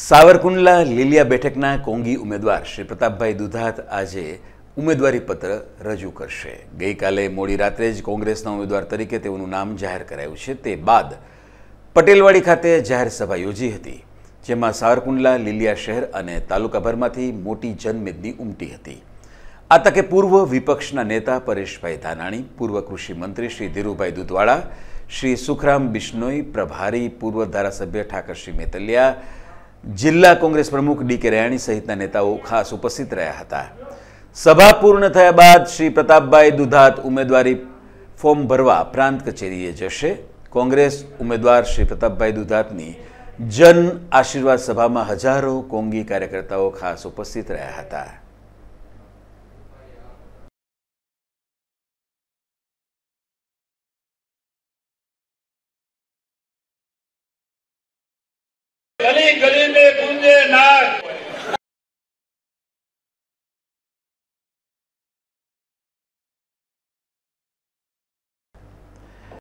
સાવરકુંડલા લીલિયા બેઠકના કોંગી ઉમેદવાર શ્રી પ્રતાપભાઈ દુધાત આજે ઉમેદવારી પત્ર રજૂ કરશે ગઈકાલે મોડી રાત્રે જ કોંગ્રેસના ઉમેદવાર તરીકે તેઓનું નામ જાહેર કરાયું છે તે બાદ પટેલવાડી ખાતે જાહેર સભા યોજી હતી જેમાં સાવરકુંડલા લીલિયા શહેર અને તાલુકાભરમાંથી મોટી જનમેદની ઉમટી હતી આ તકે પૂર્વ વિપક્ષના નેતા પરેશભાઈ ધાનાણી પૂર્વ કૃષિ મંત્રી શ્રી ધીરુભાઈ દુધવાળા શ્રી સુખરામ બિશ્નોઈ પ્રભારી પૂર્વ ધારાસભ્ય ઠાકરસિંહ મેતલિયા જિલ્લા કોંગ્રેસ પ્રમુખ ડી કે રયાણી સહિતના નેતાઓ ખાસ ઉપસ્થિત રહ્યા હતા સભા પૂર્ણ થયા બાદ શ્રી પ્રતાપભાઈ દુધાત ઉમેદવારી ફોર્મ ભરવા પ્રાંત કચેરીએ જશે કોંગ્રેસ ઉમેદવાર શ્રી પ્રતાપભાઈ દુધાતની જન આશીર્વાદ સભામાં હજારો કોંગી કાર્યકર્તાઓ ખાસ ઉપસ્થિત રહ્યા હતા ગલી ગલી